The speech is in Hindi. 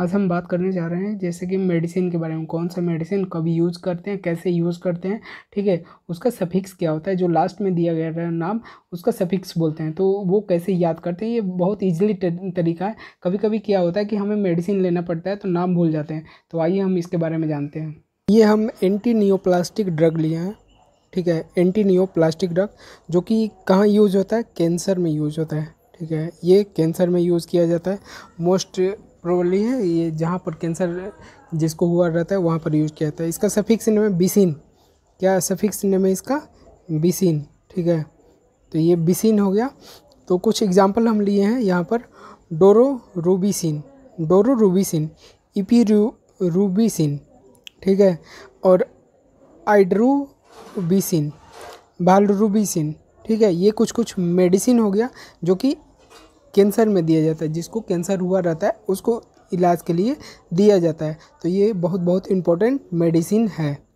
आज हम बात करने जा रहे हैं जैसे कि मेडिसिन के बारे में कौन सा मेडिसिन कब यूज़ करते हैं कैसे यूज़ करते हैं ठीक है उसका सफिक्स क्या होता है जो लास्ट में दिया गया है नाम उसका सफिक्स बोलते हैं तो वो कैसे याद करते हैं ये बहुत ईजिली तरीका है कभी कभी क्या होता है कि हमें मेडिसिन लेना पड़ता है तो नाम भूल जाते हैं तो आइए हम इसके बारे में जानते हैं ये हम एंटी नियोप्लास्टिक ड्रग लिए हैं ठीक है एंटी नियोप्लास्टिक ड्रग जो कि कहाँ यूज़ होता है कैंसर में यूज़ होता है ठीक है ये कैंसर में यूज़ किया जाता है मोस्ट प्रोबली है ये जहाँ पर कैंसर जिसको हुआ रहता है वहाँ पर यूज किया जाता है इसका सफिक्स नेम है बिसिन क्या सफिक्स नेम है इसका बिसिन ठीक है तो ये बिसिन हो गया तो कुछ एग्जाम्पल हम लिए हैं यहाँ पर डोरो रूबीसिन डोरो रूबीसिन इपी रू रूबीसिन ठीक है और आइड्रू बीसिन भालरूबीसिन ठीक है ये कुछ कुछ मेडिसिन हो गया जो कि कैंसर में दिया जाता है जिसको कैंसर हुआ रहता है उसको इलाज के लिए दिया जाता है तो ये बहुत बहुत इम्पोर्टेंट मेडिसिन है